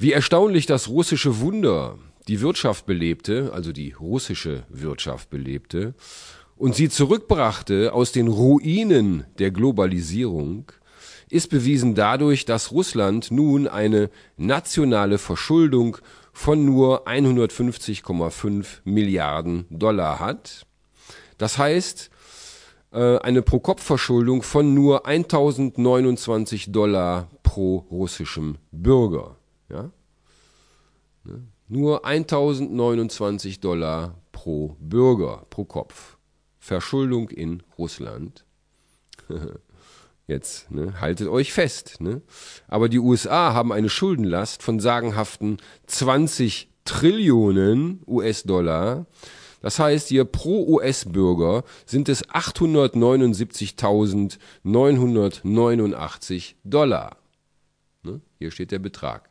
Wie erstaunlich das russische Wunder die Wirtschaft belebte, also die russische Wirtschaft belebte, und sie zurückbrachte aus den Ruinen der Globalisierung, ist bewiesen dadurch, dass Russland nun eine nationale Verschuldung von nur 150,5 Milliarden Dollar hat. Das heißt, äh, eine Pro-Kopf-Verschuldung von nur 1029 Dollar pro russischem Bürger. Ja? Ne? Nur 1029 Dollar pro Bürger, pro Kopf. Verschuldung in Russland. Jetzt, ne? haltet euch fest. Ne? Aber die USA haben eine Schuldenlast von sagenhaften 20 Trillionen US-Dollar. Das heißt, ihr pro US-Bürger sind es 879.989 Dollar. Ne? Hier steht der Betrag.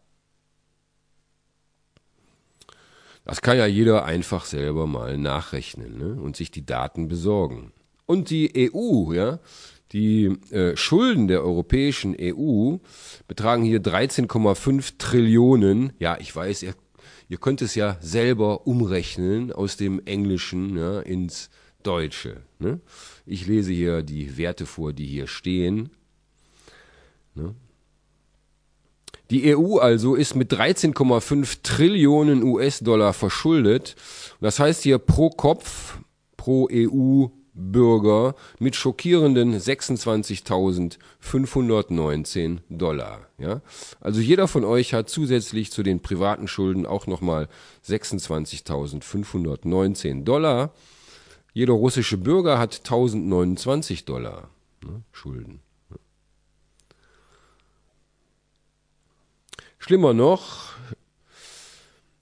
Das kann ja jeder einfach selber mal nachrechnen ne? und sich die Daten besorgen. Und die EU, ja, die äh, Schulden der europäischen EU betragen hier 13,5 Trillionen. Ja, ich weiß, ihr, ihr könnt es ja selber umrechnen aus dem Englischen ja, ne? ins Deutsche. Ne? Ich lese hier die Werte vor, die hier stehen. Ne? Die EU also ist mit 13,5 Trillionen US-Dollar verschuldet. Das heißt hier pro Kopf, pro EU-Bürger mit schockierenden 26.519 Dollar. Ja? Also jeder von euch hat zusätzlich zu den privaten Schulden auch nochmal 26.519 Dollar. Jeder russische Bürger hat 1029 Dollar ne, Schulden. Schlimmer noch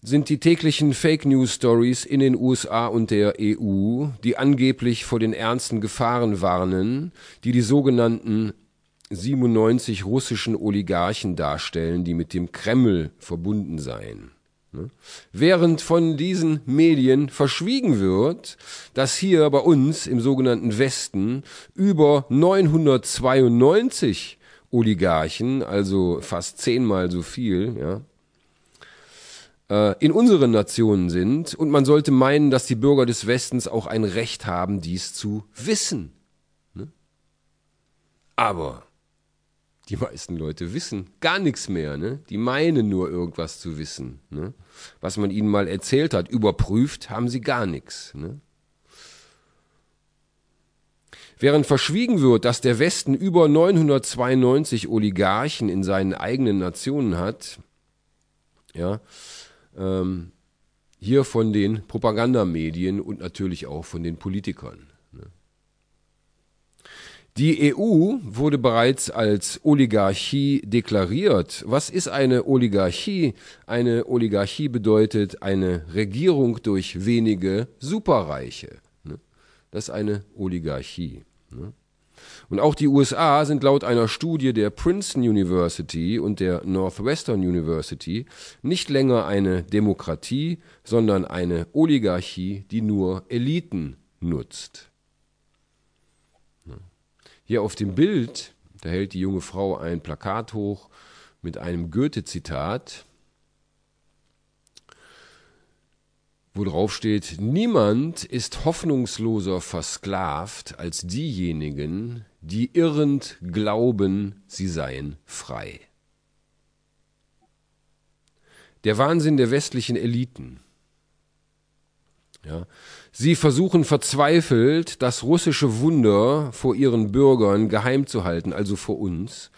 sind die täglichen Fake News Stories in den USA und der EU, die angeblich vor den ernsten Gefahren warnen, die die sogenannten 97 russischen Oligarchen darstellen, die mit dem Kreml verbunden seien. Ne? Während von diesen Medien verschwiegen wird, dass hier bei uns im sogenannten Westen über 992 Oligarchen, also fast zehnmal so viel, ja, äh, in unseren Nationen sind und man sollte meinen, dass die Bürger des Westens auch ein Recht haben, dies zu wissen. Ne? Aber die meisten Leute wissen gar nichts mehr. Ne? Die meinen nur irgendwas zu wissen. Ne? Was man ihnen mal erzählt hat, überprüft haben sie gar nichts. Ne? Während verschwiegen wird, dass der Westen über 992 Oligarchen in seinen eigenen Nationen hat, ja, ähm, hier von den Propagandamedien und natürlich auch von den Politikern. Ne? Die EU wurde bereits als Oligarchie deklariert. Was ist eine Oligarchie? Eine Oligarchie bedeutet eine Regierung durch wenige Superreiche. Das ist eine Oligarchie. Ne? Und auch die USA sind laut einer Studie der Princeton University und der Northwestern University nicht länger eine Demokratie, sondern eine Oligarchie, die nur Eliten nutzt. Ne? Hier auf dem Bild, da hält die junge Frau ein Plakat hoch mit einem Goethe-Zitat. wo drauf steht, niemand ist hoffnungsloser versklavt als diejenigen, die irrend glauben, sie seien frei. Der Wahnsinn der westlichen Eliten. Ja, Sie versuchen verzweifelt, das russische Wunder vor ihren Bürgern geheim zu halten, also vor uns.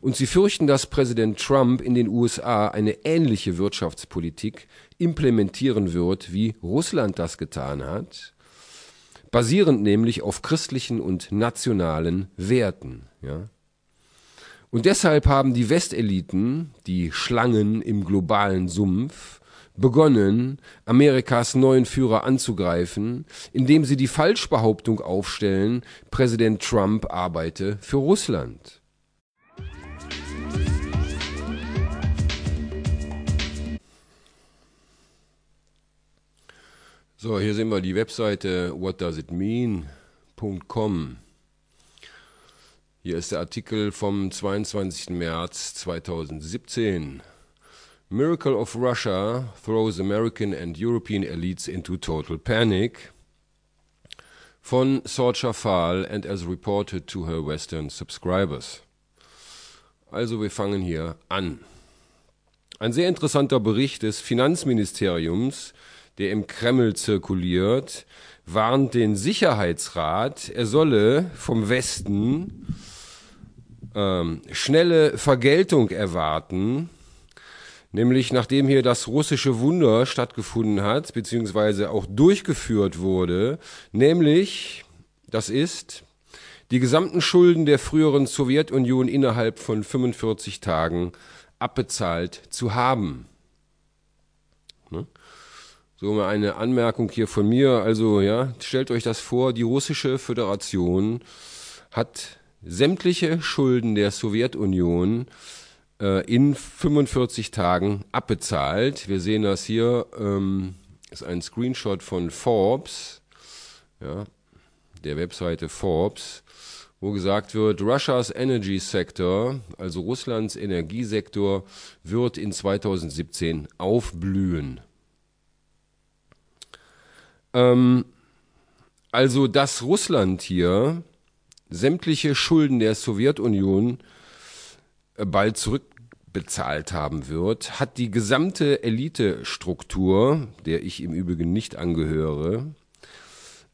Und sie fürchten, dass Präsident Trump in den USA eine ähnliche Wirtschaftspolitik implementieren wird, wie Russland das getan hat, basierend nämlich auf christlichen und nationalen Werten. Ja? Und deshalb haben die Westeliten, die Schlangen im globalen Sumpf, begonnen, Amerikas neuen Führer anzugreifen, indem sie die Falschbehauptung aufstellen, Präsident Trump arbeite für Russland. So, hier sehen wir die Webseite whatdoesitmean.com. Hier ist der Artikel vom 22. März 2017. Miracle of Russia Throws American and European Elites into Total Panic von Sorcha Fahl and as reported to her Western subscribers. Also wir fangen hier an. Ein sehr interessanter Bericht des Finanzministeriums, der im Kreml zirkuliert, warnt den Sicherheitsrat, er solle vom Westen ähm, schnelle Vergeltung erwarten Nämlich nachdem hier das russische Wunder stattgefunden hat, beziehungsweise auch durchgeführt wurde, nämlich, das ist, die gesamten Schulden der früheren Sowjetunion innerhalb von 45 Tagen abbezahlt zu haben. Ne? So mal eine Anmerkung hier von mir. Also ja, stellt euch das vor, die russische Föderation hat sämtliche Schulden der Sowjetunion äh, in 45 Tagen abbezahlt. Wir sehen das hier, ähm, ist ein Screenshot von Forbes, ja, der Webseite Forbes, wo gesagt wird, Russias Energy Sector, also Russlands Energiesektor, wird in 2017 aufblühen. Ähm, also, dass Russland hier sämtliche Schulden der Sowjetunion äh, bald zurück bezahlt haben wird, hat die gesamte Elitestruktur, der ich im Übrigen nicht angehöre,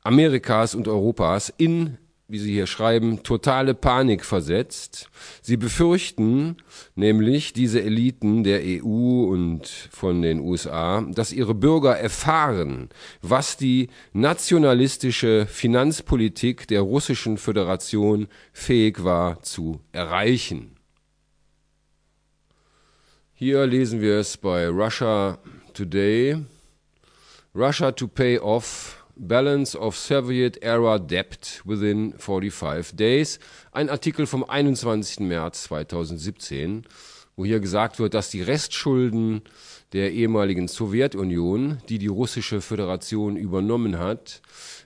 Amerikas und Europas in, wie Sie hier schreiben, totale Panik versetzt. Sie befürchten nämlich diese Eliten der EU und von den USA, dass ihre Bürger erfahren, was die nationalistische Finanzpolitik der Russischen Föderation fähig war zu erreichen. Hier lesen wir es bei Russia Today. Russia to pay off Balance of Soviet Era Debt within 45 Days. Ein Artikel vom 21. März 2017, wo hier gesagt wird, dass die Restschulden der ehemaligen Sowjetunion, die die russische Föderation übernommen hat,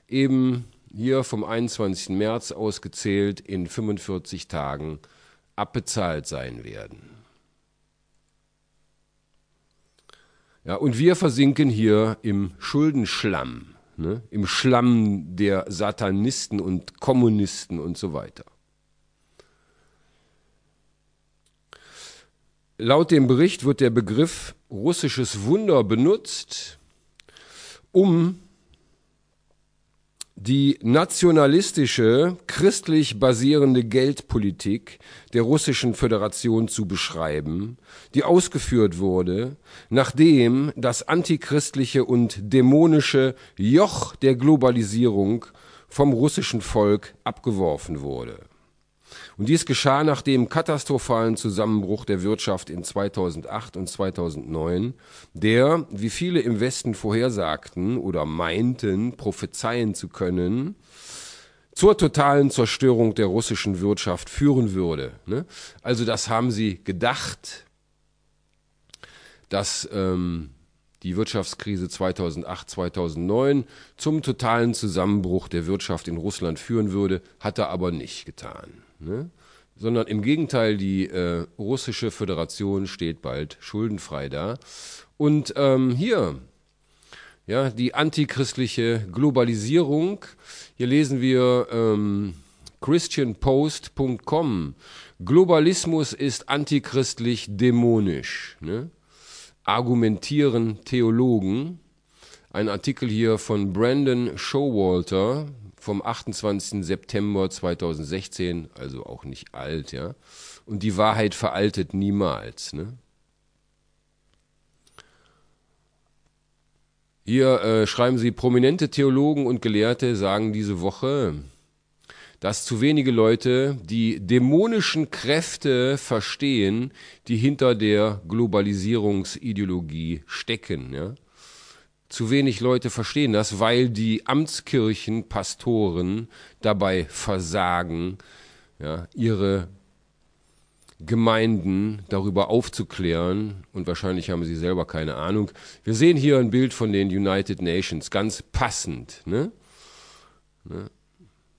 eben hier vom 21. März ausgezählt in 45 Tagen abbezahlt sein werden. Ja, und wir versinken hier im Schuldenschlamm, ne? im Schlamm der Satanisten und Kommunisten und so weiter. Laut dem Bericht wird der Begriff russisches Wunder benutzt, um die nationalistische, christlich basierende Geldpolitik der Russischen Föderation zu beschreiben, die ausgeführt wurde, nachdem das antichristliche und dämonische Joch der Globalisierung vom russischen Volk abgeworfen wurde und dies geschah nach dem katastrophalen Zusammenbruch der Wirtschaft in 2008 und 2009, der, wie viele im Westen vorhersagten oder meinten, prophezeien zu können, zur totalen Zerstörung der russischen Wirtschaft führen würde. Ne? Also das haben sie gedacht, dass ähm, die Wirtschaftskrise 2008, 2009 zum totalen Zusammenbruch der Wirtschaft in Russland führen würde, hat er aber nicht getan. Ne? Sondern im Gegenteil, die äh, russische Föderation steht bald schuldenfrei da. Und ähm, hier, ja, die antichristliche Globalisierung. Hier lesen wir ähm, christianpost.com. Globalismus ist antichristlich dämonisch. Ne? Argumentieren Theologen. Ein Artikel hier von Brandon Showalter, vom 28. September 2016, also auch nicht alt, ja. Und die Wahrheit veraltet niemals, ne? Hier äh, schreiben sie, prominente Theologen und Gelehrte sagen diese Woche, dass zu wenige Leute die dämonischen Kräfte verstehen, die hinter der Globalisierungsideologie stecken. Ja? zu wenig Leute verstehen das, weil die Amtskirchenpastoren dabei versagen, ja, ihre Gemeinden darüber aufzuklären und wahrscheinlich haben sie selber keine Ahnung. Wir sehen hier ein Bild von den United Nations, ganz passend. Ne? Ne?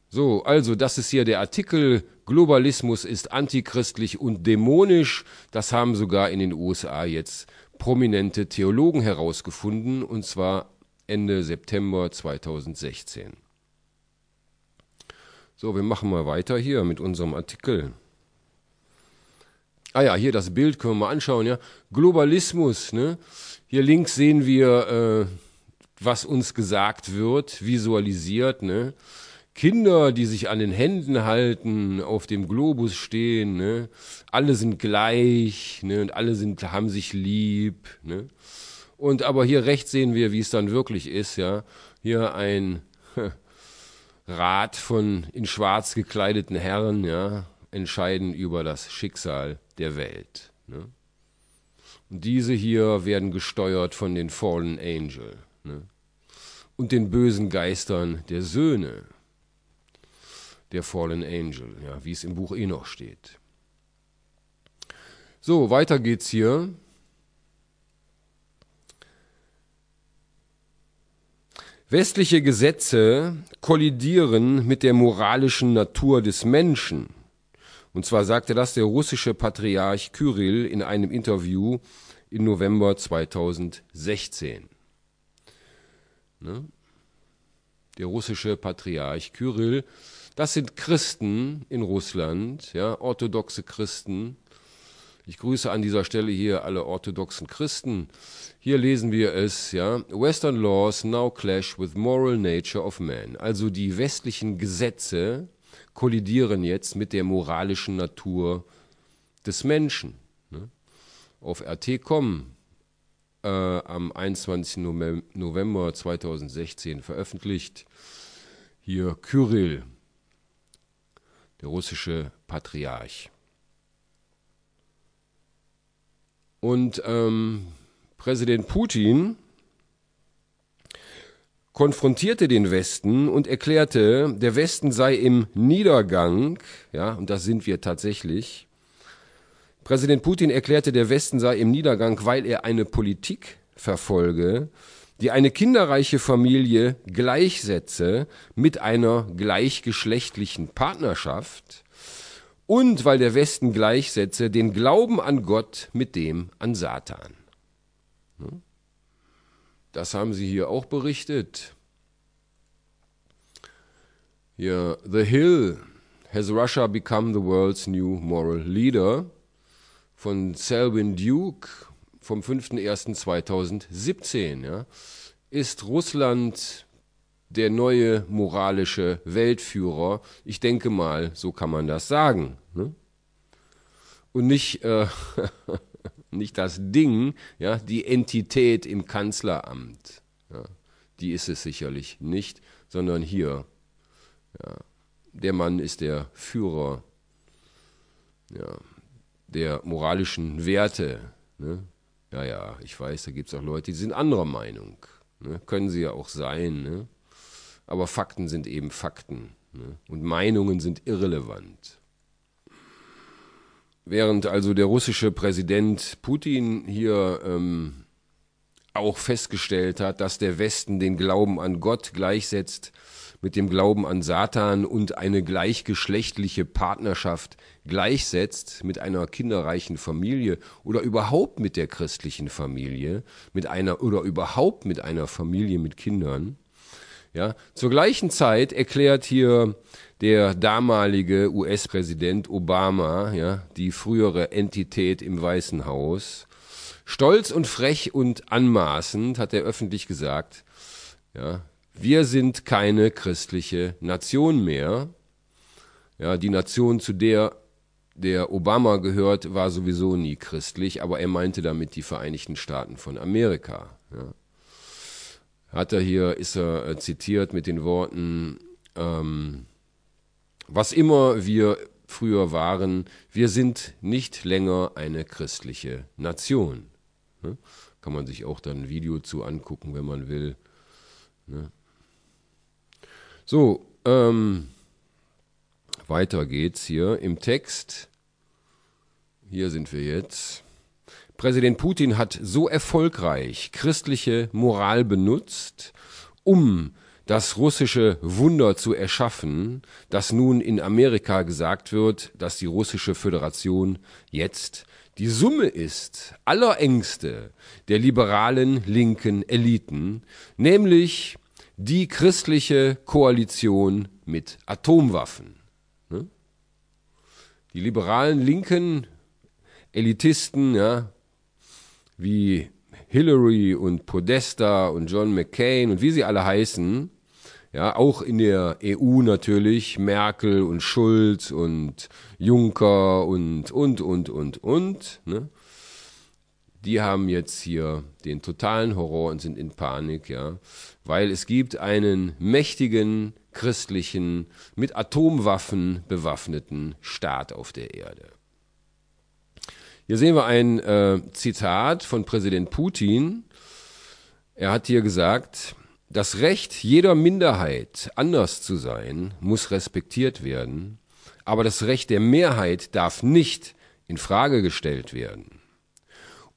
So, also das ist hier der Artikel Globalismus ist antichristlich und dämonisch. Das haben sogar in den USA jetzt prominente Theologen herausgefunden, und zwar Ende September 2016. So, wir machen mal weiter hier mit unserem Artikel. Ah ja, hier das Bild können wir mal anschauen, ja. Globalismus, ne? Hier links sehen wir, äh, was uns gesagt wird, visualisiert, ne? Kinder, die sich an den Händen halten, auf dem Globus stehen, ne? alle sind gleich ne? und alle sind, haben sich lieb. Ne? Und aber hier rechts sehen wir, wie es dann wirklich ist, ja. Hier ein Rat von in schwarz gekleideten Herren, ja, entscheiden über das Schicksal der Welt. Ne? Und diese hier werden gesteuert von den Fallen Angel ne? und den bösen Geistern der Söhne der Fallen Angel, ja, wie es im Buch Enoch eh steht. So, weiter geht's hier. Westliche Gesetze kollidieren mit der moralischen Natur des Menschen. Und zwar sagte das der russische Patriarch Kyrill in einem Interview im November 2016. Ne? Der russische Patriarch Kyrill das sind Christen in Russland, ja, orthodoxe Christen. Ich grüße an dieser Stelle hier alle orthodoxen Christen. Hier lesen wir es, ja. Western laws now clash with moral nature of man. Also die westlichen Gesetze kollidieren jetzt mit der moralischen Natur des Menschen. Ne? Auf RT.com äh, am 21. November 2016 veröffentlicht. Hier Kyrill, der russische Patriarch. Und ähm, Präsident Putin konfrontierte den Westen und erklärte, der Westen sei im Niedergang, ja, und das sind wir tatsächlich. Präsident Putin erklärte, der Westen sei im Niedergang, weil er eine Politik verfolge, die eine kinderreiche Familie gleichsetze mit einer gleichgeschlechtlichen Partnerschaft und weil der Westen gleichsetze den Glauben an Gott mit dem an Satan. Hm? Das haben sie hier auch berichtet. Ja, The Hill has Russia become the world's new moral leader von Selwyn Duke vom 5.1.2017, ja, ist Russland der neue moralische Weltführer. Ich denke mal, so kann man das sagen. Ne? Und nicht, äh, nicht das Ding, ja, die Entität im Kanzleramt. Ja, die ist es sicherlich nicht, sondern hier. Ja, der Mann ist der Führer ja, der moralischen Werte. Ne? Ja, ja, ich weiß, da gibt es auch Leute, die sind anderer Meinung. Ne? Können sie ja auch sein. Ne? Aber Fakten sind eben Fakten. Ne? Und Meinungen sind irrelevant. Während also der russische Präsident Putin hier ähm, auch festgestellt hat, dass der Westen den Glauben an Gott gleichsetzt mit dem Glauben an Satan und eine gleichgeschlechtliche Partnerschaft gleichsetzt mit einer kinderreichen Familie oder überhaupt mit der christlichen Familie, mit einer oder überhaupt mit einer Familie mit Kindern. Ja, zur gleichen Zeit erklärt hier der damalige US-Präsident Obama, ja, die frühere Entität im Weißen Haus, stolz und frech und anmaßend hat er öffentlich gesagt, ja, wir sind keine christliche Nation mehr. Ja, die Nation, zu der der Obama gehört, war sowieso nie christlich, aber er meinte damit die Vereinigten Staaten von Amerika. Ja. Hat er hier, ist er äh, zitiert mit den Worten, ähm, was immer wir früher waren, wir sind nicht länger eine christliche Nation. Ne? Kann man sich auch dann ein Video zu angucken, wenn man will. Ne? So, ähm, weiter geht's hier im Text. Hier sind wir jetzt. Präsident Putin hat so erfolgreich christliche Moral benutzt, um das russische Wunder zu erschaffen, dass nun in Amerika gesagt wird, dass die russische Föderation jetzt die Summe ist aller Ängste der liberalen linken Eliten, nämlich die christliche Koalition mit Atomwaffen. Ne? Die liberalen Linken, Elitisten, ja, wie Hillary und Podesta und John McCain und wie sie alle heißen, ja, auch in der EU natürlich, Merkel und Schulz und Juncker und, und, und, und, und, ne? Die haben jetzt hier den totalen Horror und sind in Panik, ja, weil es gibt einen mächtigen christlichen, mit Atomwaffen bewaffneten Staat auf der Erde. Hier sehen wir ein äh, Zitat von Präsident Putin. Er hat hier gesagt, das Recht jeder Minderheit, anders zu sein, muss respektiert werden, aber das Recht der Mehrheit darf nicht in Frage gestellt werden.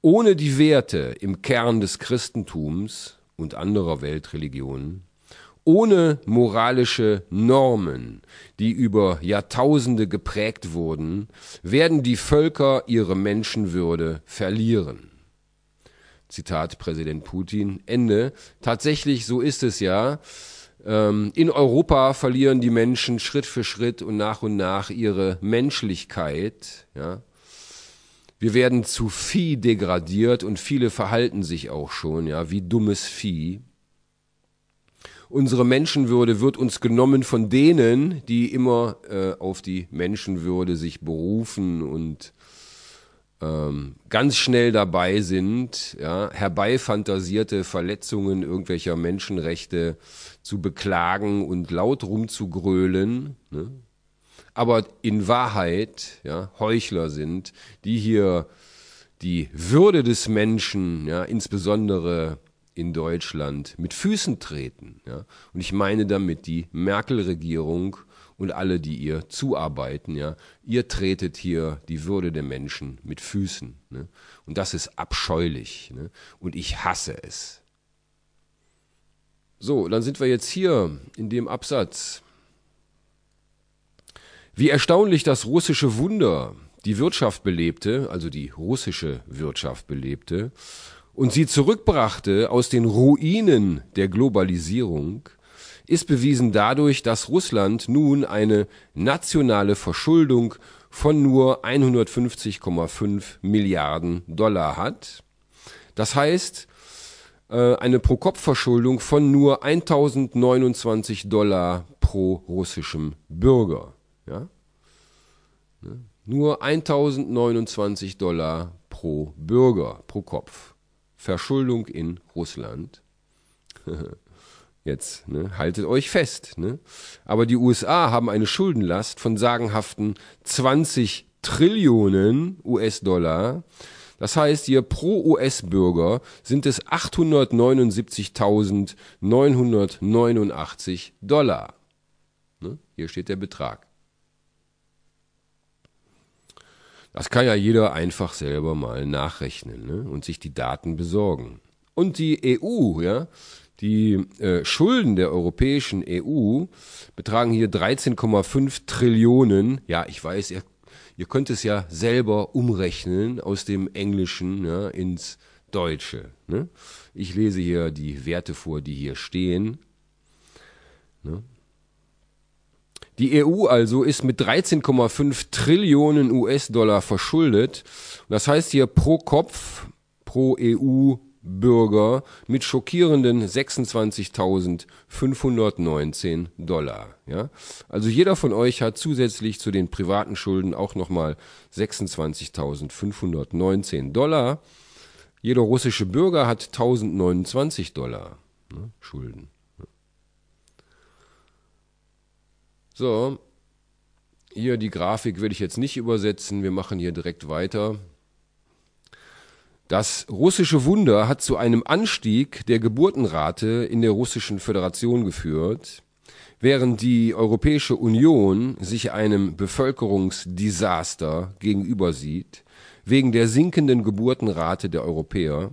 Ohne die Werte im Kern des Christentums und anderer Weltreligionen ohne moralische Normen, die über Jahrtausende geprägt wurden, werden die Völker ihre Menschenwürde verlieren. Zitat Präsident Putin, Ende. Tatsächlich, so ist es ja. Ähm, in Europa verlieren die Menschen Schritt für Schritt und nach und nach ihre Menschlichkeit. Ja. Wir werden zu Vieh degradiert und viele verhalten sich auch schon, ja, wie dummes Vieh. Unsere Menschenwürde wird uns genommen von denen, die immer äh, auf die Menschenwürde sich berufen und ähm, ganz schnell dabei sind, ja, herbeifantasierte Verletzungen irgendwelcher Menschenrechte zu beklagen und laut rumzugrölen. Ne? aber in Wahrheit ja, Heuchler sind, die hier die Würde des Menschen, ja, insbesondere in Deutschland mit Füßen treten. Ja? Und ich meine damit die Merkel-Regierung und alle, die ihr zuarbeiten. Ja? Ihr tretet hier die Würde der Menschen mit Füßen. Ne? Und das ist abscheulich. Ne? Und ich hasse es. So, dann sind wir jetzt hier in dem Absatz. Wie erstaunlich das russische Wunder die Wirtschaft belebte, also die russische Wirtschaft belebte, und sie zurückbrachte aus den Ruinen der Globalisierung, ist bewiesen dadurch, dass Russland nun eine nationale Verschuldung von nur 150,5 Milliarden Dollar hat. Das heißt, äh, eine Pro-Kopf-Verschuldung von nur 1029 Dollar pro russischem Bürger. Ja? Ne? Nur 1029 Dollar pro Bürger, pro Kopf. Verschuldung in Russland. Jetzt, ne? haltet euch fest. Ne? Aber die USA haben eine Schuldenlast von sagenhaften 20 Trillionen US-Dollar. Das heißt, ihr Pro-US-Bürger sind es 879.989 Dollar. Ne? Hier steht der Betrag. Das kann ja jeder einfach selber mal nachrechnen ne? und sich die Daten besorgen. Und die EU, ja, die äh, Schulden der europäischen EU betragen hier 13,5 Trillionen. Ja, ich weiß, ihr, ihr, könnt es ja selber umrechnen aus dem Englischen ja, ne? ins Deutsche. Ne? Ich lese hier die Werte vor, die hier stehen. Ne? Die EU also ist mit 13,5 Trillionen US-Dollar verschuldet. Das heißt hier pro Kopf, pro EU-Bürger mit schockierenden 26.519 Dollar. Ja? Also jeder von euch hat zusätzlich zu den privaten Schulden auch nochmal 26.519 Dollar. Jeder russische Bürger hat 1029 Dollar ne, Schulden. So, hier die Grafik will ich jetzt nicht übersetzen, wir machen hier direkt weiter. Das russische Wunder hat zu einem Anstieg der Geburtenrate in der russischen Föderation geführt, während die Europäische Union sich einem Bevölkerungsdesaster gegenübersieht, wegen der sinkenden Geburtenrate der Europäer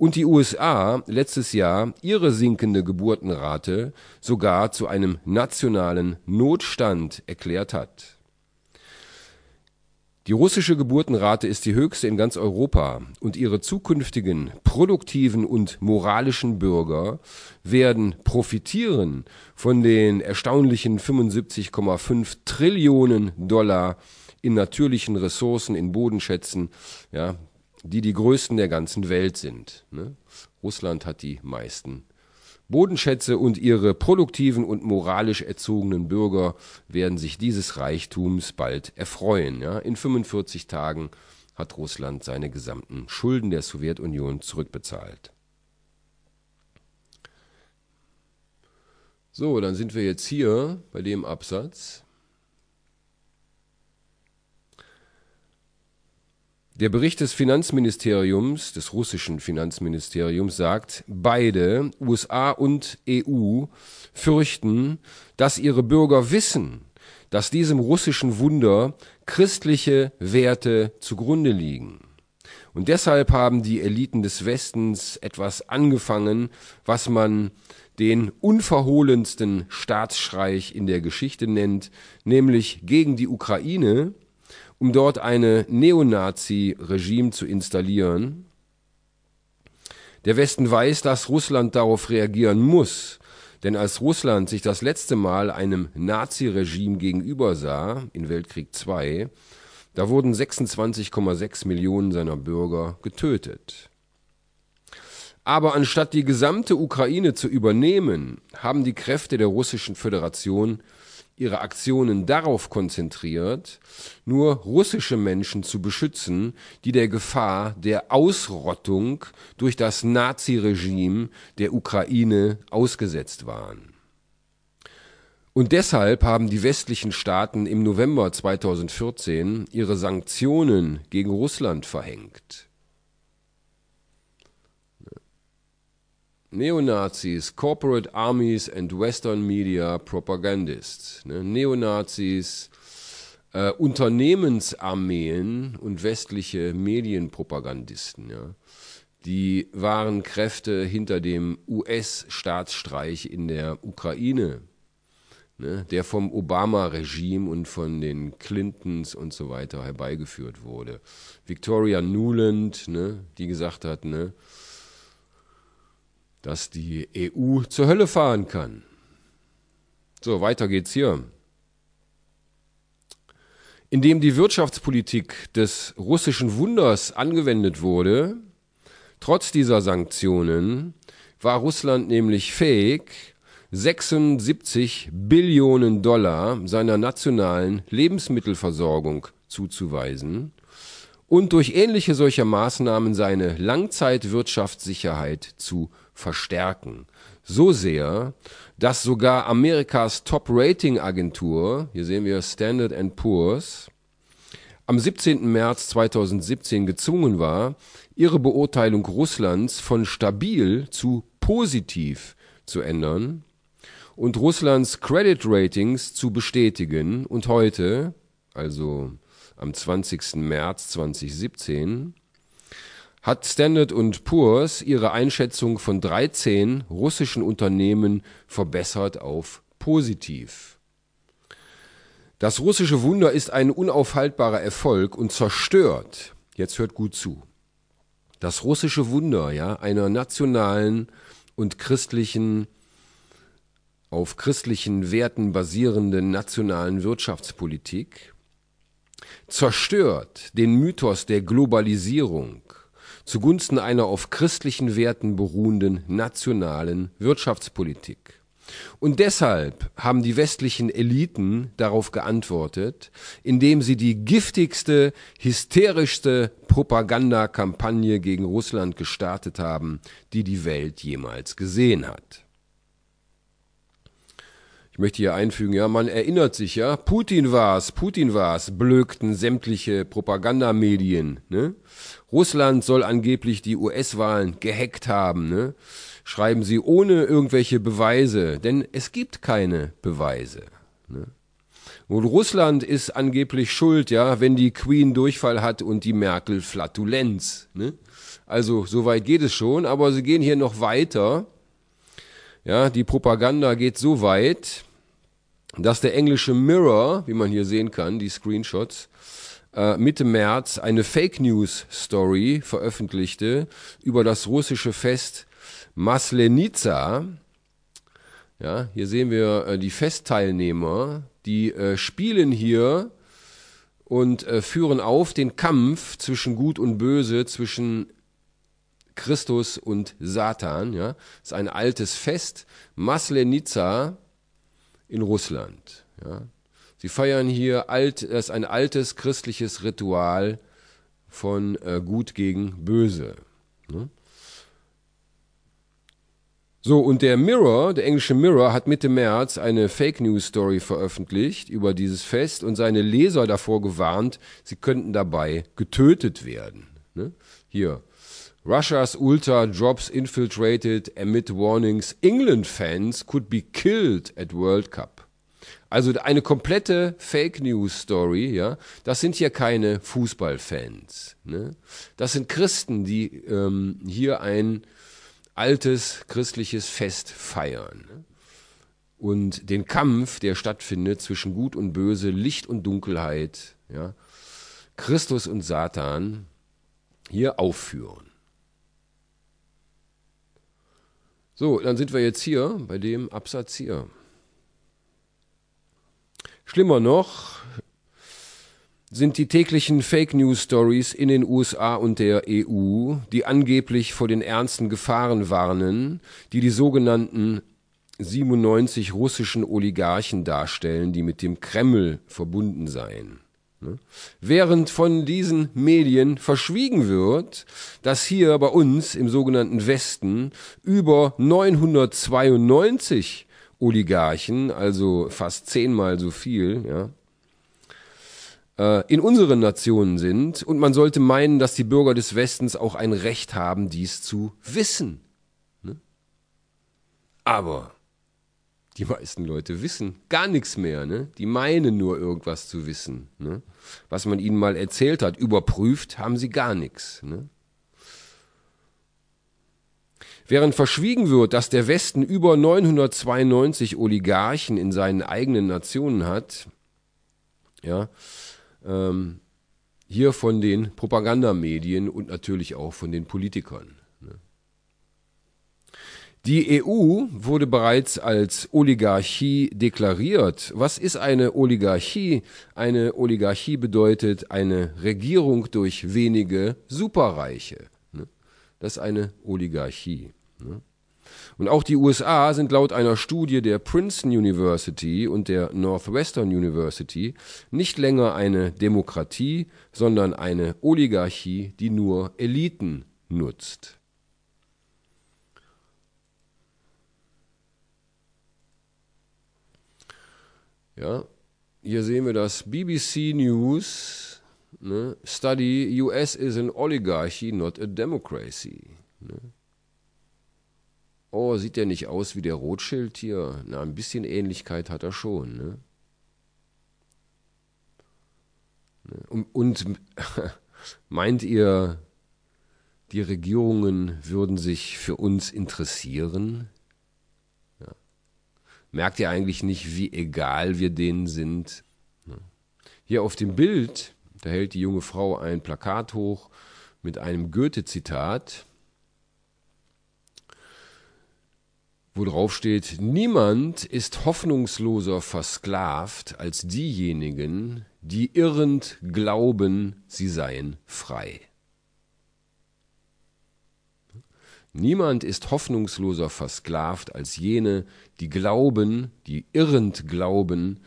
und die USA letztes Jahr ihre sinkende Geburtenrate sogar zu einem nationalen Notstand erklärt hat. Die russische Geburtenrate ist die höchste in ganz Europa und ihre zukünftigen produktiven und moralischen Bürger werden profitieren von den erstaunlichen 75,5 Trillionen Dollar in natürlichen Ressourcen, in Bodenschätzen, ja, die die größten der ganzen Welt sind. Ne? Russland hat die meisten Bodenschätze und ihre produktiven und moralisch erzogenen Bürger werden sich dieses Reichtums bald erfreuen. Ja? In 45 Tagen hat Russland seine gesamten Schulden der Sowjetunion zurückbezahlt. So, dann sind wir jetzt hier bei dem Absatz. Der Bericht des Finanzministeriums, des russischen Finanzministeriums sagt, beide, USA und EU, fürchten, dass ihre Bürger wissen, dass diesem russischen Wunder christliche Werte zugrunde liegen. Und deshalb haben die Eliten des Westens etwas angefangen, was man den unverhohlensten Staatsschreich in der Geschichte nennt, nämlich gegen die Ukraine um dort eine Neonazi-Regime zu installieren. Der Westen weiß, dass Russland darauf reagieren muss, denn als Russland sich das letzte Mal einem Nazi-Regime gegenüber sah, in Weltkrieg II, da wurden 26,6 Millionen seiner Bürger getötet. Aber anstatt die gesamte Ukraine zu übernehmen, haben die Kräfte der Russischen Föderation ihre Aktionen darauf konzentriert, nur russische Menschen zu beschützen, die der Gefahr der Ausrottung durch das Naziregime der Ukraine ausgesetzt waren. Und deshalb haben die westlichen Staaten im November 2014 ihre Sanktionen gegen Russland verhängt. Neonazis, Corporate Armies and Western Media Propagandists. Ne? Neonazis, äh, Unternehmensarmeen und westliche Medienpropagandisten. Ja? Die waren Kräfte hinter dem US-Staatsstreich in der Ukraine, ne? der vom Obama-Regime und von den Clintons und so weiter herbeigeführt wurde. Victoria Nuland, ne? die gesagt hat, ne? dass die EU zur Hölle fahren kann. So, weiter geht's hier. Indem die Wirtschaftspolitik des russischen Wunders angewendet wurde, trotz dieser Sanktionen, war Russland nämlich fähig, 76 Billionen Dollar seiner nationalen Lebensmittelversorgung zuzuweisen und durch ähnliche solcher Maßnahmen seine Langzeitwirtschaftssicherheit zu verstärken. So sehr, dass sogar Amerikas Top-Rating-Agentur, hier sehen wir Standard Poor's, am 17. März 2017 gezwungen war, ihre Beurteilung Russlands von stabil zu positiv zu ändern und Russlands Credit Ratings zu bestätigen und heute, also am 20. März 2017, hat Standard und Poor's ihre Einschätzung von 13 russischen Unternehmen verbessert auf positiv. Das russische Wunder ist ein unaufhaltbarer Erfolg und zerstört, jetzt hört gut zu, das russische Wunder ja, einer nationalen und christlichen, auf christlichen Werten basierenden nationalen Wirtschaftspolitik, zerstört den Mythos der Globalisierung, zugunsten einer auf christlichen Werten beruhenden nationalen Wirtschaftspolitik. Und deshalb haben die westlichen Eliten darauf geantwortet, indem sie die giftigste, hysterischste Propagandakampagne gegen Russland gestartet haben, die die Welt jemals gesehen hat möchte hier einfügen, ja, man erinnert sich, ja, Putin war's, Putin war's, blökten sämtliche Propagandamedien, ne? Russland soll angeblich die US-Wahlen gehackt haben, ne? Schreiben sie ohne irgendwelche Beweise, denn es gibt keine Beweise, ne? Und Russland ist angeblich schuld, ja, wenn die Queen Durchfall hat und die Merkel Flatulenz, ne? Also, weit geht es schon, aber sie gehen hier noch weiter. Ja, die Propaganda geht so weit, dass der englische Mirror, wie man hier sehen kann, die Screenshots, äh, Mitte März eine Fake News Story veröffentlichte über das russische Fest Maslenitsa. Ja, hier sehen wir äh, die Festteilnehmer, die äh, spielen hier und äh, führen auf den Kampf zwischen Gut und Böse, zwischen Christus und Satan. Ja, das ist ein altes Fest. Maslenitsa, in Russland. Ja. Sie feiern hier alt, das ein altes christliches Ritual von äh, Gut gegen Böse. Ne? So, und der Mirror, der englische Mirror, hat Mitte März eine Fake News Story veröffentlicht über dieses Fest und seine Leser davor gewarnt, sie könnten dabei getötet werden. Ne? Hier, Russia's Ultra drops infiltrated amid warnings England-Fans could be killed at World Cup. Also eine komplette Fake News Story, ja. Das sind hier keine Fußballfans. Ne? Das sind Christen, die ähm, hier ein altes christliches Fest feiern. Ne? Und den Kampf, der stattfindet zwischen Gut und Böse, Licht und Dunkelheit, ja, Christus und Satan, hier aufführen. So, dann sind wir jetzt hier bei dem Absatz hier. Schlimmer noch sind die täglichen Fake News Stories in den USA und der EU, die angeblich vor den ernsten Gefahren warnen, die die sogenannten 97 russischen Oligarchen darstellen, die mit dem Kreml verbunden seien. Ne? Während von diesen Medien verschwiegen wird, dass hier bei uns im sogenannten Westen über 992 Oligarchen, also fast zehnmal so viel, ja, äh, in unseren Nationen sind und man sollte meinen, dass die Bürger des Westens auch ein Recht haben, dies zu wissen. Ne? Aber die meisten Leute wissen gar nichts mehr. Ne? Die meinen nur irgendwas zu wissen. Ne? Was man ihnen mal erzählt hat, überprüft haben sie gar nichts. Ne? Während verschwiegen wird, dass der Westen über 992 Oligarchen in seinen eigenen Nationen hat, ja, ähm, hier von den Propagandamedien und natürlich auch von den Politikern. Die EU wurde bereits als Oligarchie deklariert. Was ist eine Oligarchie? Eine Oligarchie bedeutet eine Regierung durch wenige Superreiche. Ne? Das ist eine Oligarchie. Ne? Und auch die USA sind laut einer Studie der Princeton University und der Northwestern University nicht länger eine Demokratie, sondern eine Oligarchie, die nur Eliten nutzt. Ja, hier sehen wir das BBC News. Ne? Study US is an oligarchy, not a democracy. Ne? Oh, sieht der nicht aus wie der Rothschild hier? Na, ein bisschen Ähnlichkeit hat er schon. Ne? ne? Und, und meint ihr, die Regierungen würden sich für uns interessieren? merkt ihr eigentlich nicht, wie egal wir denen sind. Ne? Hier auf dem Bild, da hält die junge Frau ein Plakat hoch mit einem Goethe-Zitat, wo drauf steht, niemand ist hoffnungsloser versklavt als diejenigen, die irrend glauben, sie seien frei. Niemand ist hoffnungsloser versklavt als jene, die glauben, die irrend glauben,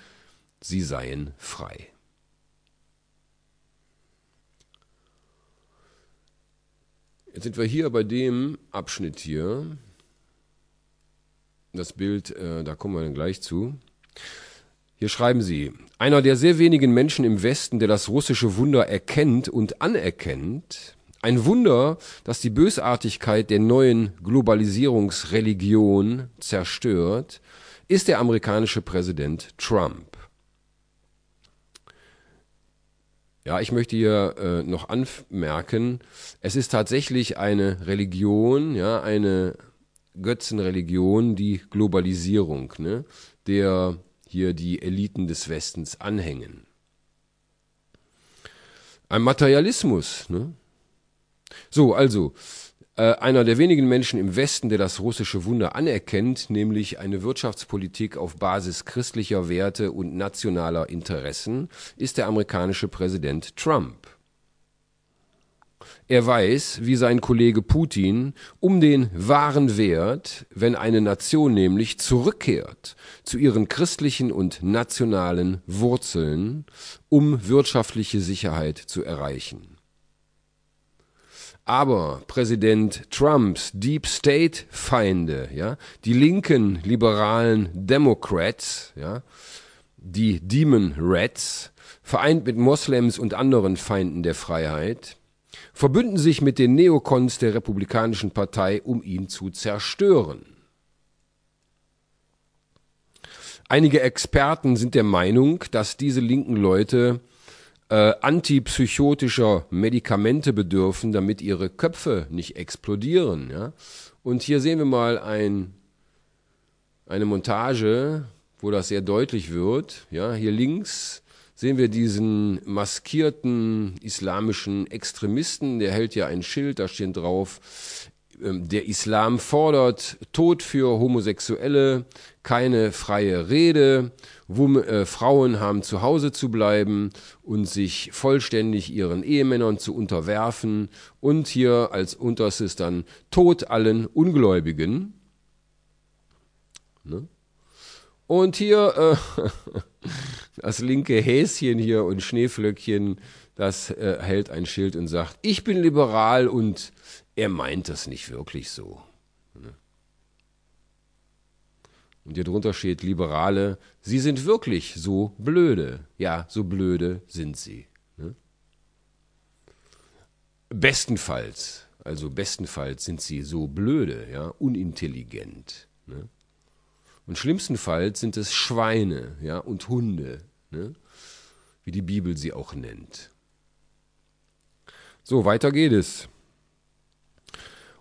sie seien frei. Jetzt sind wir hier bei dem Abschnitt hier. Das Bild, äh, da kommen wir dann gleich zu. Hier schreiben Sie, einer der sehr wenigen Menschen im Westen, der das russische Wunder erkennt und anerkennt, ein Wunder, dass die Bösartigkeit der neuen Globalisierungsreligion zerstört, ist der amerikanische Präsident Trump. Ja, ich möchte hier äh, noch anmerken, es ist tatsächlich eine Religion, ja, eine Götzenreligion, die Globalisierung, ne, der hier die Eliten des Westens anhängen. Ein Materialismus, ne? So, also, äh, einer der wenigen Menschen im Westen, der das russische Wunder anerkennt, nämlich eine Wirtschaftspolitik auf Basis christlicher Werte und nationaler Interessen, ist der amerikanische Präsident Trump. Er weiß, wie sein Kollege Putin, um den wahren Wert, wenn eine Nation nämlich zurückkehrt zu ihren christlichen und nationalen Wurzeln, um wirtschaftliche Sicherheit zu erreichen. Aber Präsident Trumps Deep State Feinde, ja, die linken liberalen Democrats, ja, die Demon Rats, vereint mit Moslems und anderen Feinden der Freiheit, verbünden sich mit den Neokons der Republikanischen Partei, um ihn zu zerstören. Einige Experten sind der Meinung, dass diese linken Leute äh, antipsychotischer Medikamente bedürfen, damit ihre Köpfe nicht explodieren. Ja? Und hier sehen wir mal ein, eine Montage, wo das sehr deutlich wird. Ja? Hier links sehen wir diesen maskierten islamischen Extremisten, der hält ja ein Schild, da steht drauf, ähm, der Islam fordert Tod für Homosexuelle, keine freie Rede, Wum äh, Frauen haben zu Hause zu bleiben und sich vollständig ihren Ehemännern zu unterwerfen und hier als unterstes dann Tod allen Ungläubigen. Ne? Und hier äh, das linke Häschen hier und Schneeflöckchen, das äh, hält ein Schild und sagt, ich bin liberal und er meint das nicht wirklich so. Und hier drunter steht Liberale, sie sind wirklich so blöde. Ja, so blöde sind sie. Ne? Bestenfalls, also bestenfalls sind sie so blöde, ja, unintelligent. Ne? Und schlimmstenfalls sind es Schweine, ja, und Hunde, ne? wie die Bibel sie auch nennt. So, weiter geht es.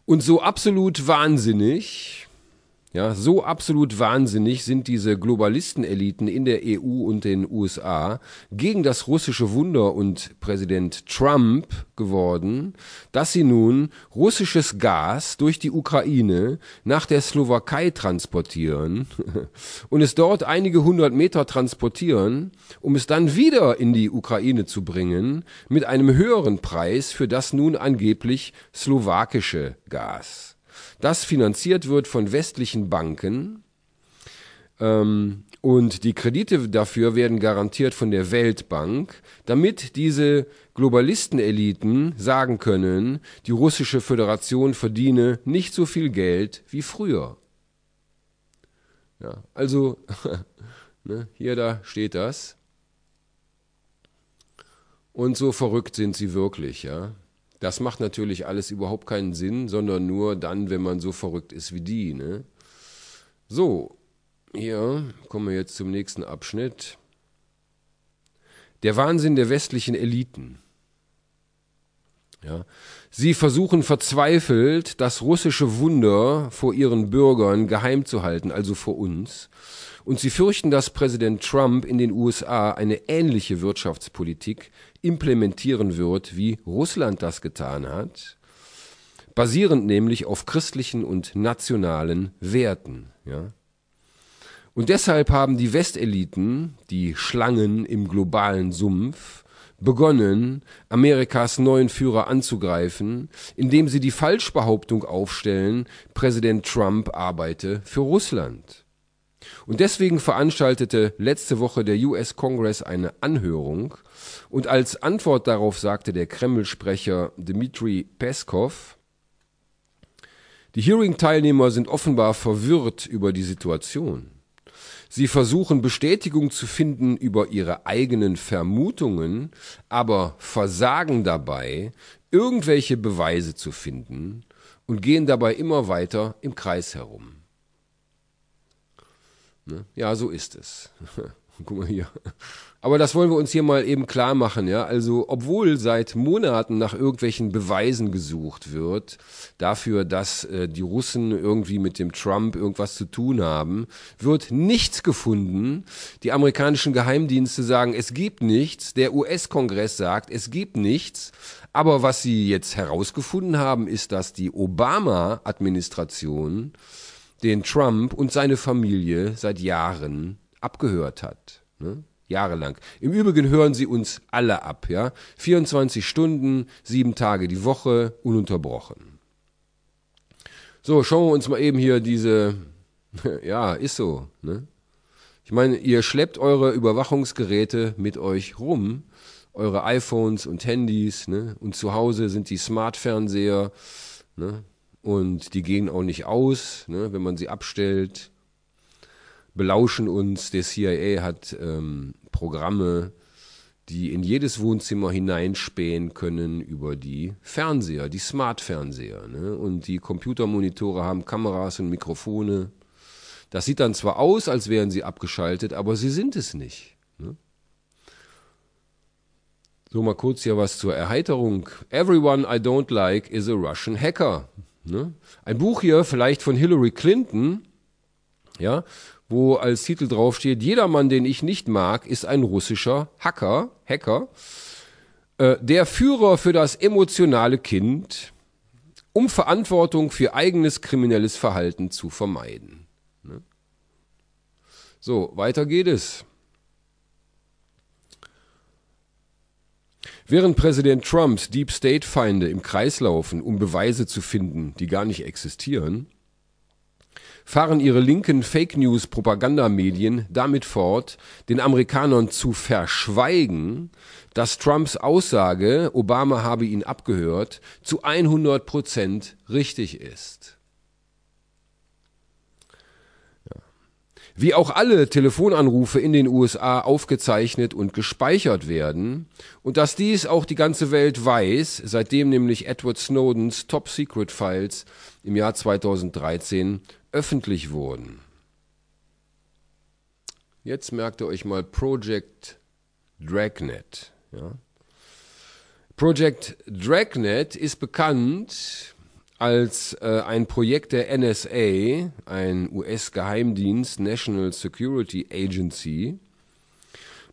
Und so absolut wahnsinnig ja, so absolut wahnsinnig sind diese Globalisteneliten in der EU und den USA gegen das russische Wunder und Präsident Trump geworden, dass sie nun russisches Gas durch die Ukraine nach der Slowakei transportieren und es dort einige hundert Meter transportieren, um es dann wieder in die Ukraine zu bringen mit einem höheren Preis für das nun angeblich slowakische Gas das finanziert wird von westlichen Banken. Ähm, und die Kredite dafür werden garantiert von der Weltbank, damit diese Globalisteneliten sagen können, die russische Föderation verdiene nicht so viel Geld wie früher. Ja, also, ne, hier da steht das. Und so verrückt sind sie wirklich, ja. Das macht natürlich alles überhaupt keinen Sinn, sondern nur dann, wenn man so verrückt ist wie die. Ne? So, hier kommen wir jetzt zum nächsten Abschnitt. Der Wahnsinn der westlichen Eliten. Ja. Sie versuchen verzweifelt, das russische Wunder vor ihren Bürgern geheim zu halten, also vor uns. Und sie fürchten, dass Präsident Trump in den USA eine ähnliche Wirtschaftspolitik implementieren wird, wie Russland das getan hat, basierend nämlich auf christlichen und nationalen Werten. Ja? Und deshalb haben die Westeliten, die Schlangen im globalen Sumpf, begonnen, Amerikas neuen Führer anzugreifen, indem sie die Falschbehauptung aufstellen, Präsident Trump arbeite für Russland. Und deswegen veranstaltete letzte Woche der US-Kongress eine Anhörung und als Antwort darauf sagte der Kreml-Sprecher Dmitri Peskov, die Hearing-Teilnehmer sind offenbar verwirrt über die Situation. Sie versuchen Bestätigung zu finden über ihre eigenen Vermutungen, aber versagen dabei, irgendwelche Beweise zu finden und gehen dabei immer weiter im Kreis herum. Ne? Ja, so ist es. Guck mal hier. Aber das wollen wir uns hier mal eben klar machen, ja. Also, obwohl seit Monaten nach irgendwelchen Beweisen gesucht wird, dafür, dass äh, die Russen irgendwie mit dem Trump irgendwas zu tun haben, wird nichts gefunden. Die amerikanischen Geheimdienste sagen, es gibt nichts. Der US-Kongress sagt, es gibt nichts. Aber was sie jetzt herausgefunden haben, ist, dass die Obama-Administration den Trump und seine Familie seit Jahren abgehört hat. Ne? Jahrelang. Im Übrigen hören sie uns alle ab, ja. 24 Stunden, sieben Tage die Woche, ununterbrochen. So, schauen wir uns mal eben hier diese, ja, ist so, ne? Ich meine, ihr schleppt eure Überwachungsgeräte mit euch rum, eure iPhones und Handys, ne? Und zu Hause sind die Smartfernseher, ne? und die gehen auch nicht aus, ne, wenn man sie abstellt, belauschen uns. Der CIA hat ähm, Programme, die in jedes Wohnzimmer hineinspähen können über die Fernseher, die Smart-Fernseher. Ne? Und die Computermonitore haben Kameras und Mikrofone. Das sieht dann zwar aus, als wären sie abgeschaltet, aber sie sind es nicht. Ne? So mal kurz hier was zur Erheiterung. Everyone I don't like is a Russian hacker. Ne? Ein Buch hier vielleicht von Hillary Clinton, ja, wo als Titel draufsteht, Jedermann, den ich nicht mag, ist ein russischer Hacker, Hacker, äh, der Führer für das emotionale Kind, um Verantwortung für eigenes kriminelles Verhalten zu vermeiden. Ne? So, weiter geht es. Während Präsident Trumps Deep State-Feinde im Kreis laufen, um Beweise zu finden, die gar nicht existieren, fahren ihre linken Fake News Propagandamedien damit fort, den Amerikanern zu verschweigen, dass Trumps Aussage, Obama habe ihn abgehört, zu 100 Prozent richtig ist. Wie auch alle Telefonanrufe in den USA aufgezeichnet und gespeichert werden und dass dies auch die ganze Welt weiß, seitdem nämlich Edward Snowdens Top Secret Files im Jahr 2013 öffentlich wurden. Jetzt merkt ihr euch mal Project Dragnet. Ja? Project Dragnet ist bekannt als äh, ein Projekt der NSA, ein US-Geheimdienst National Security Agency.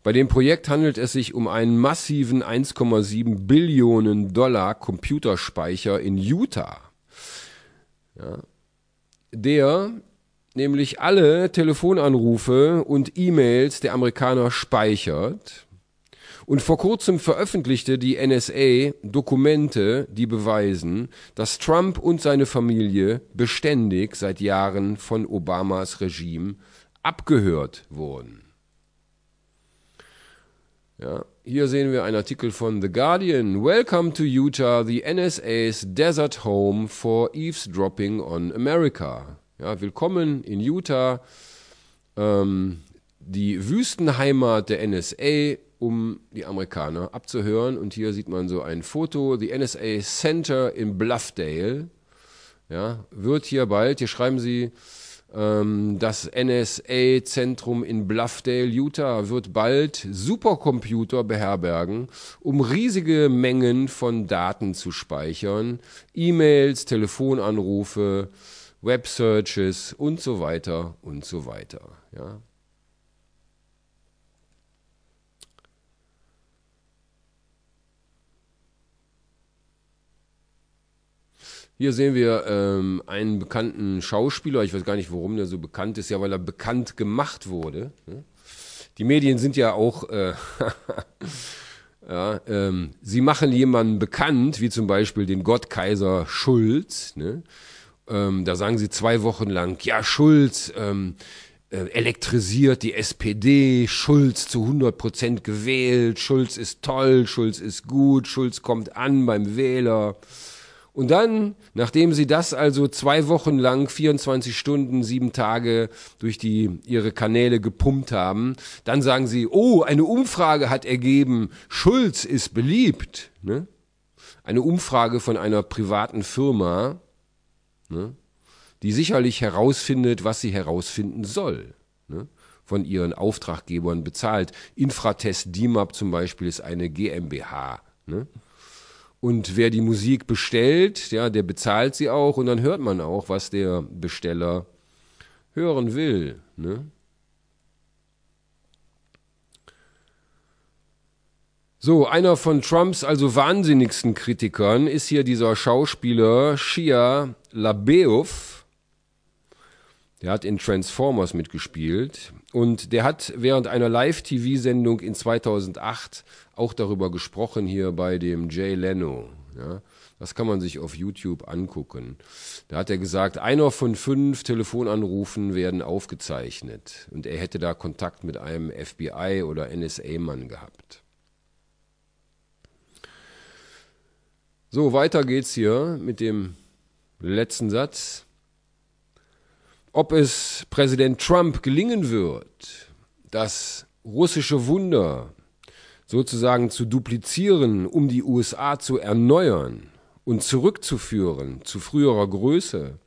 Bei dem Projekt handelt es sich um einen massiven 1,7 Billionen Dollar Computerspeicher in Utah, ja, der nämlich alle Telefonanrufe und E-Mails der Amerikaner speichert und vor kurzem veröffentlichte die NSA Dokumente, die beweisen, dass Trump und seine Familie beständig seit Jahren von Obamas Regime abgehört wurden. Ja, hier sehen wir einen Artikel von The Guardian. Welcome to Utah, the NSA's desert home for eavesdropping on America. Ja, willkommen in Utah, ähm, die Wüstenheimat der NSA um die Amerikaner abzuhören. Und hier sieht man so ein Foto. The NSA Center in Bluffdale ja, wird hier bald, hier schreiben sie, ähm, das NSA-Zentrum in Bluffdale, Utah, wird bald Supercomputer beherbergen, um riesige Mengen von Daten zu speichern. E-Mails, Telefonanrufe, Websearches und so weiter und so weiter. Ja. Hier sehen wir ähm, einen bekannten Schauspieler. Ich weiß gar nicht, warum der so bekannt ist, ja, weil er bekannt gemacht wurde. Ne? Die Medien sind ja auch, äh, ja, ähm, sie machen jemanden bekannt, wie zum Beispiel den Gottkaiser Schulz. Ne? Ähm, da sagen sie zwei Wochen lang, ja, Schulz ähm, äh, elektrisiert die SPD, Schulz zu 100 Prozent gewählt, Schulz ist toll, Schulz ist gut, Schulz kommt an beim Wähler. Und dann, nachdem sie das also zwei Wochen lang, 24 Stunden, sieben Tage durch die, ihre Kanäle gepumpt haben, dann sagen sie, oh, eine Umfrage hat ergeben, Schulz ist beliebt. Ne? Eine Umfrage von einer privaten Firma, ne? die sicherlich herausfindet, was sie herausfinden soll. Ne? von ihren Auftraggebern bezahlt. Infratest DIMAP zum Beispiel ist eine GmbH. Ne? Und wer die Musik bestellt, ja, der bezahlt sie auch und dann hört man auch, was der Besteller hören will. Ne? So, einer von Trumps also wahnsinnigsten Kritikern ist hier dieser Schauspieler Shia LaBeouf. Der hat in Transformers mitgespielt und der hat während einer Live-TV-Sendung in 2008 auch darüber gesprochen hier bei dem Jay Leno. Ja, das kann man sich auf YouTube angucken. Da hat er gesagt, einer von fünf Telefonanrufen werden aufgezeichnet und er hätte da Kontakt mit einem FBI oder NSA-Mann gehabt. So, weiter geht's hier mit dem letzten Satz ob es Präsident Trump gelingen wird, das russische Wunder sozusagen zu duplizieren, um die USA zu erneuern und zurückzuführen zu früherer Größe,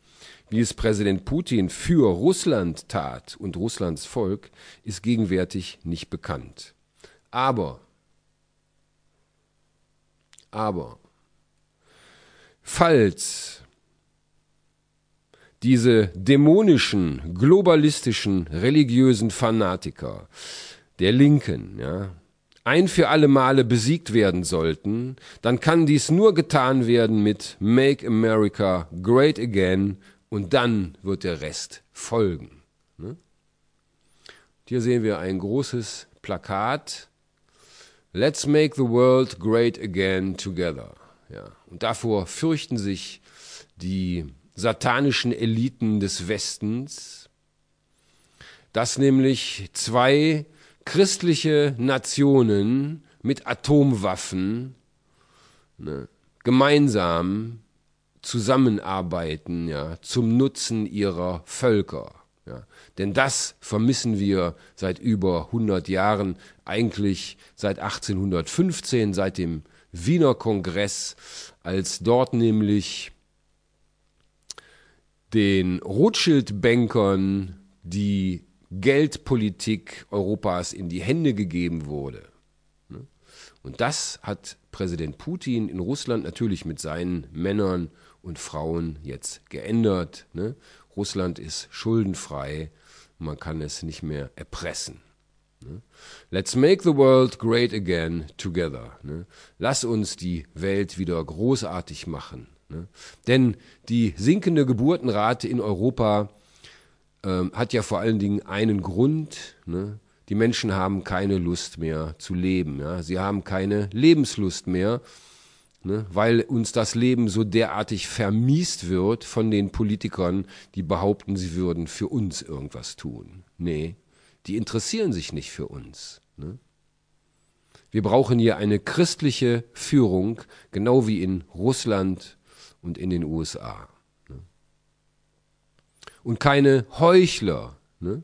wie es Präsident Putin für Russland tat und Russlands Volk, ist gegenwärtig nicht bekannt. Aber, aber, falls diese dämonischen, globalistischen, religiösen Fanatiker der Linken, ja, ein für alle Male besiegt werden sollten, dann kann dies nur getan werden mit Make America Great Again und dann wird der Rest folgen. Ne? Hier sehen wir ein großes Plakat. Let's make the world great again together. Ja. Und davor fürchten sich die satanischen Eliten des Westens, dass nämlich zwei christliche Nationen mit Atomwaffen ne, gemeinsam zusammenarbeiten ja, zum Nutzen ihrer Völker. Ja. Denn das vermissen wir seit über 100 Jahren, eigentlich seit 1815, seit dem Wiener Kongress, als dort nämlich den Rothschild-Bankern die Geldpolitik Europas in die Hände gegeben wurde. Ne? Und das hat Präsident Putin in Russland natürlich mit seinen Männern und Frauen jetzt geändert. Ne? Russland ist schuldenfrei, man kann es nicht mehr erpressen. Ne? Let's make the world great again together. Lass uns die Welt wieder großartig machen. Ne? Denn die sinkende Geburtenrate in Europa äh, hat ja vor allen Dingen einen Grund. Ne? Die Menschen haben keine Lust mehr zu leben. Ja? Sie haben keine Lebenslust mehr, ne? weil uns das Leben so derartig vermiest wird von den Politikern, die behaupten, sie würden für uns irgendwas tun. Nee, die interessieren sich nicht für uns. Ne? Wir brauchen hier eine christliche Führung, genau wie in Russland, und in den USA. Ne? Und keine Heuchler. Ne?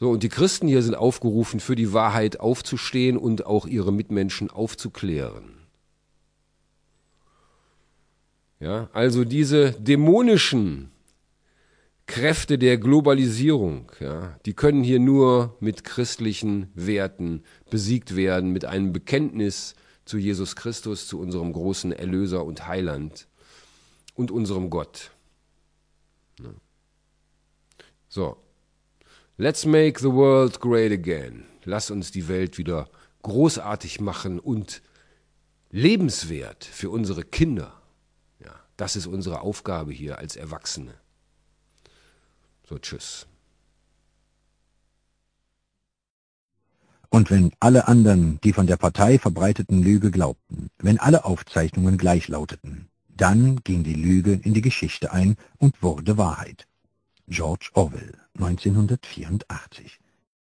So, und die Christen hier sind aufgerufen, für die Wahrheit aufzustehen und auch ihre Mitmenschen aufzuklären. Ja, also diese dämonischen Kräfte der Globalisierung, ja, die können hier nur mit christlichen Werten besiegt werden, mit einem Bekenntnis zu Jesus Christus, zu unserem großen Erlöser und Heiland und unserem Gott. So, let's make the world great again. Lass uns die Welt wieder großartig machen und lebenswert für unsere Kinder. Ja, das ist unsere Aufgabe hier als Erwachsene. So, tschüss. Und wenn alle anderen die von der Partei verbreiteten Lüge glaubten, wenn alle Aufzeichnungen gleich lauteten, dann ging die Lüge in die Geschichte ein und wurde Wahrheit. George Orwell, 1984